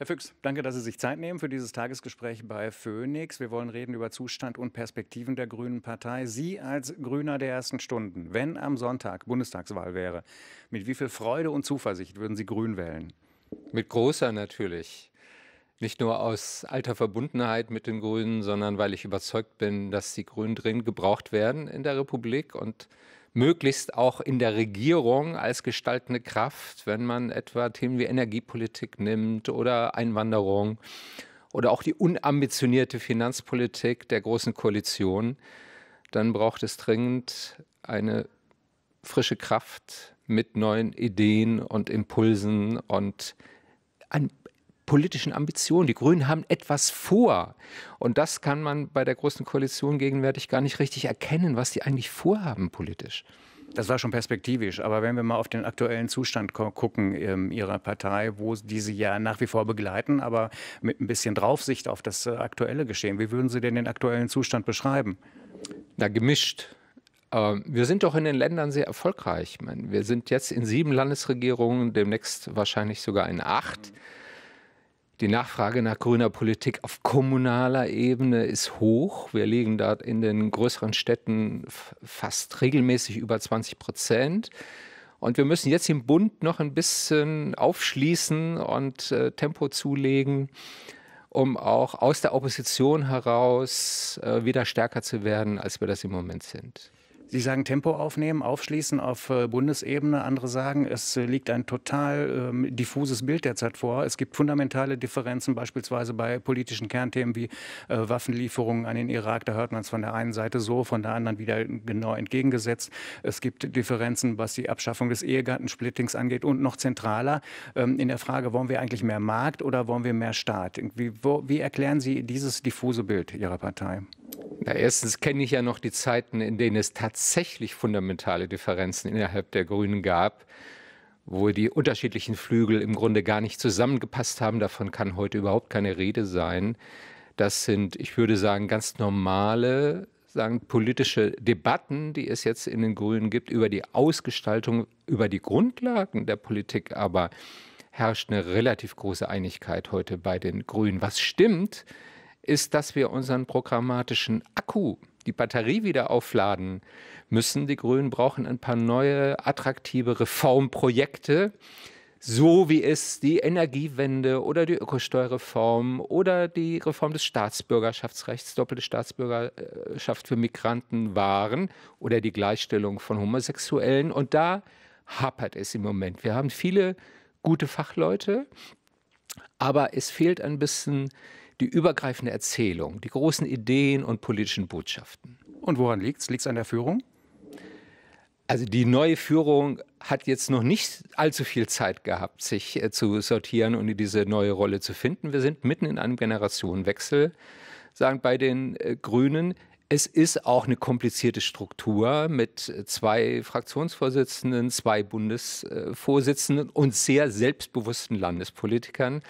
Herr Füchs, danke, dass Sie sich Zeit nehmen für dieses Tagesgespräch bei Phoenix. Wir wollen reden über Zustand und Perspektiven der Grünen Partei. Sie als Grüner der ersten Stunden, wenn am Sonntag Bundestagswahl wäre, mit wie viel Freude und Zuversicht würden Sie Grün wählen? Mit großer natürlich. Nicht nur aus alter Verbundenheit mit den Grünen, sondern weil ich überzeugt bin, dass die Grünen drin gebraucht werden in der Republik und möglichst auch in der Regierung als gestaltende Kraft, wenn man etwa Themen wie Energiepolitik nimmt oder Einwanderung oder auch die unambitionierte Finanzpolitik der Großen Koalition, dann braucht es dringend eine frische Kraft mit neuen Ideen und Impulsen und ein politischen Ambitionen. Die Grünen haben etwas vor. Und das kann man bei der Großen Koalition gegenwärtig gar nicht richtig erkennen, was die eigentlich vorhaben politisch. Das war schon perspektivisch, aber wenn wir mal auf den aktuellen Zustand gucken ähm, Ihrer Partei, wo Sie ja nach wie vor begleiten, aber mit ein bisschen Draufsicht auf das äh, aktuelle Geschehen. Wie würden Sie denn den aktuellen Zustand beschreiben? Na, gemischt. Ähm, wir sind doch in den Ländern sehr erfolgreich. wir sind jetzt in sieben Landesregierungen, demnächst wahrscheinlich sogar in acht. Mhm. Die Nachfrage nach grüner Politik auf kommunaler Ebene ist hoch. Wir liegen da in den größeren Städten fast regelmäßig über 20 Prozent. Und wir müssen jetzt im Bund noch ein bisschen aufschließen und äh, Tempo zulegen, um auch aus der Opposition heraus äh, wieder stärker zu werden, als wir das im Moment sind. Sie sagen Tempo aufnehmen, aufschließen auf äh, Bundesebene. Andere sagen, es äh, liegt ein total ähm, diffuses Bild derzeit vor. Es gibt fundamentale Differenzen, beispielsweise bei politischen Kernthemen wie äh, Waffenlieferungen an den Irak. Da hört man es von der einen Seite so, von der anderen wieder genau entgegengesetzt. Es gibt Differenzen, was die Abschaffung des Ehegattensplittings angeht und noch zentraler ähm, in der Frage, wollen wir eigentlich mehr Markt oder wollen wir mehr Staat? Wie, wo, wie erklären Sie dieses diffuse Bild Ihrer Partei? Na, erstens kenne ich ja noch die Zeiten, in denen es tatsächlich fundamentale Differenzen innerhalb der Grünen gab, wo die unterschiedlichen Flügel im Grunde gar nicht zusammengepasst haben. Davon kann heute überhaupt keine Rede sein. Das sind, ich würde sagen, ganz normale sagen, politische Debatten, die es jetzt in den Grünen gibt, über die Ausgestaltung, über die Grundlagen der Politik, aber herrscht eine relativ große Einigkeit heute bei den Grünen. Was stimmt, ist, dass wir unseren programmatischen Akku, die Batterie wieder aufladen müssen. Die Grünen brauchen ein paar neue, attraktive Reformprojekte, so wie es die Energiewende oder die Ökosteuerreform oder die Reform des Staatsbürgerschaftsrechts, doppelte Staatsbürgerschaft für Migranten waren oder die Gleichstellung von Homosexuellen. Und da hapert es im Moment. Wir haben viele gute Fachleute, aber es fehlt ein bisschen die übergreifende Erzählung, die großen Ideen und politischen Botschaften. Und woran liegt es? Liegt es an der Führung? Also die neue Führung hat jetzt noch nicht allzu viel Zeit gehabt, sich äh, zu sortieren und in diese neue Rolle zu finden. Wir sind mitten in einem Generationenwechsel, sagen bei den äh, Grünen. Es ist auch eine komplizierte Struktur mit äh, zwei Fraktionsvorsitzenden, zwei Bundesvorsitzenden und sehr selbstbewussten Landespolitikern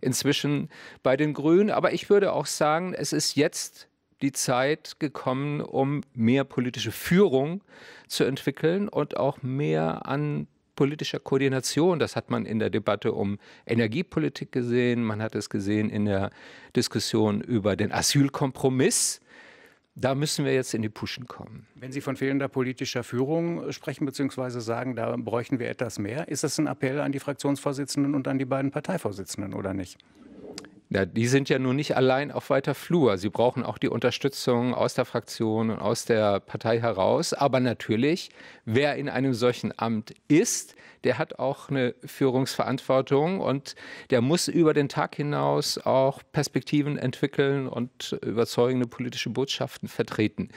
inzwischen bei den Grünen. Aber ich würde auch sagen, es ist jetzt die Zeit gekommen, um mehr politische Führung zu entwickeln und auch mehr an politischer Koordination. Das hat man in der Debatte um Energiepolitik gesehen, man hat es gesehen in der Diskussion über den Asylkompromiss da müssen wir jetzt in die Puschen kommen. Wenn Sie von fehlender politischer Führung sprechen bzw. sagen, da bräuchten wir etwas mehr, ist das ein Appell an die Fraktionsvorsitzenden und an die beiden Parteivorsitzenden oder nicht? Ja, die sind ja nun nicht allein auf weiter Flur. Sie brauchen auch die Unterstützung aus der Fraktion und aus der Partei heraus. Aber natürlich, wer in einem solchen Amt ist, der hat auch eine Führungsverantwortung und der muss über den Tag hinaus auch Perspektiven entwickeln und überzeugende politische Botschaften vertreten.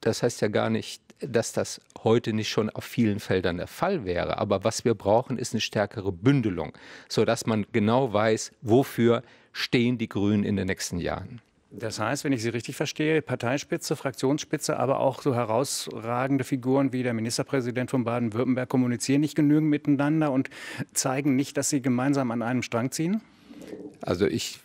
Das heißt ja gar nicht, dass das heute nicht schon auf vielen Feldern der Fall wäre. Aber was wir brauchen, ist eine stärkere Bündelung, sodass man genau weiß, wofür stehen die Grünen in den nächsten Jahren. Das heißt, wenn ich Sie richtig verstehe, Parteispitze, Fraktionsspitze, aber auch so herausragende Figuren wie der Ministerpräsident von Baden-Württemberg kommunizieren nicht genügend miteinander und zeigen nicht, dass sie gemeinsam an einem Strang ziehen? Also ich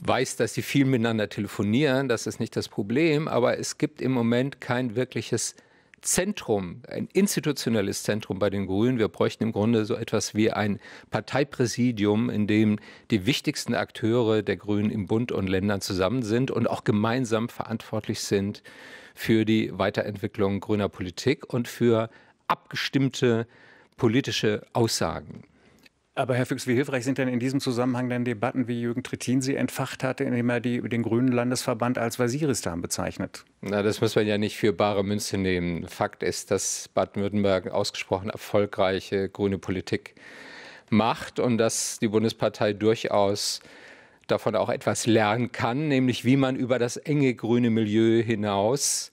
weiß, dass sie viel miteinander telefonieren, das ist nicht das Problem, aber es gibt im Moment kein wirkliches Zentrum, ein institutionelles Zentrum bei den Grünen. Wir bräuchten im Grunde so etwas wie ein Parteipräsidium, in dem die wichtigsten Akteure der Grünen im Bund und Ländern zusammen sind und auch gemeinsam verantwortlich sind für die Weiterentwicklung grüner Politik und für abgestimmte politische Aussagen. Aber Herr Füchs, wie hilfreich sind denn in diesem Zusammenhang dann Debatten, wie Jürgen Trittin sie entfacht hatte, indem er die, den Grünen Landesverband als Waziristan bezeichnet? Na, das muss man ja nicht für bare Münze nehmen. Fakt ist, dass Baden-Württemberg ausgesprochen erfolgreiche grüne Politik macht und dass die Bundespartei durchaus davon auch etwas lernen kann, nämlich wie man über das enge grüne Milieu hinaus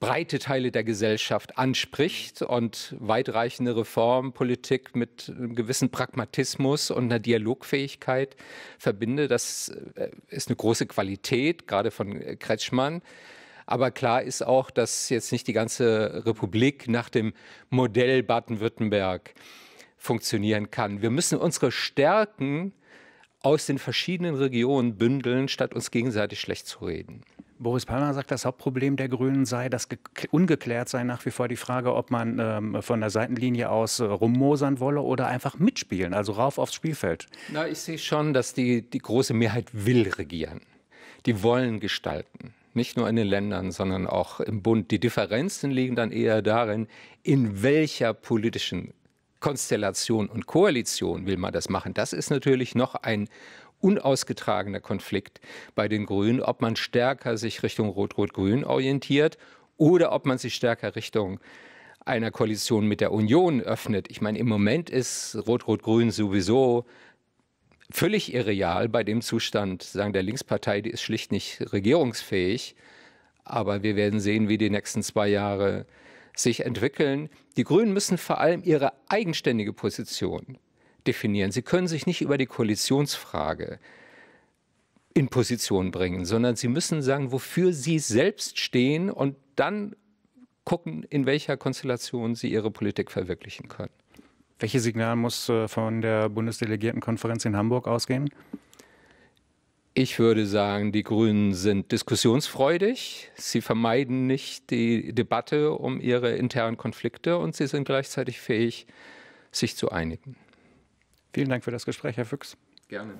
breite Teile der Gesellschaft anspricht und weitreichende Reformpolitik mit einem gewissen Pragmatismus und einer Dialogfähigkeit verbinde. Das äh, ist eine große Qualität, gerade von äh, Kretschmann. Aber klar ist auch, dass jetzt nicht die ganze Republik nach dem Modell Baden-Württemberg funktionieren kann. Wir müssen unsere Stärken aus den verschiedenen Regionen bündeln, statt uns gegenseitig schlecht zu reden. Boris Palmer sagt, das Hauptproblem der Grünen sei, dass ungeklärt sei nach wie vor die Frage, ob man ähm, von der Seitenlinie aus äh, rummosern wolle oder einfach mitspielen, also rauf aufs Spielfeld. Na, ich sehe schon, dass die, die große Mehrheit will regieren. Die wollen gestalten. Nicht nur in den Ländern, sondern auch im Bund. Die Differenzen liegen dann eher darin, in welcher politischen Konstellation und Koalition will man das machen. Das ist natürlich noch ein unausgetragener Konflikt bei den Grünen, ob man stärker sich Richtung Rot-Rot-Grün orientiert oder ob man sich stärker Richtung einer Koalition mit der Union öffnet. Ich meine, im Moment ist Rot-Rot-Grün sowieso völlig irreal bei dem Zustand sagen der Linkspartei, die ist schlicht nicht regierungsfähig. Aber wir werden sehen, wie die nächsten zwei Jahre sich entwickeln. Die Grünen müssen vor allem ihre eigenständige Position definieren. Sie können sich nicht über die Koalitionsfrage in Position bringen, sondern Sie müssen sagen, wofür Sie selbst stehen und dann gucken, in welcher Konstellation Sie Ihre Politik verwirklichen können. Welches Signal muss äh, von der Bundesdelegiertenkonferenz in Hamburg ausgehen? Ich würde sagen, die Grünen sind diskussionsfreudig. Sie vermeiden nicht die Debatte um ihre internen Konflikte und sie sind gleichzeitig fähig, sich zu einigen. Vielen Dank für das Gespräch, Herr Füchs. Gerne.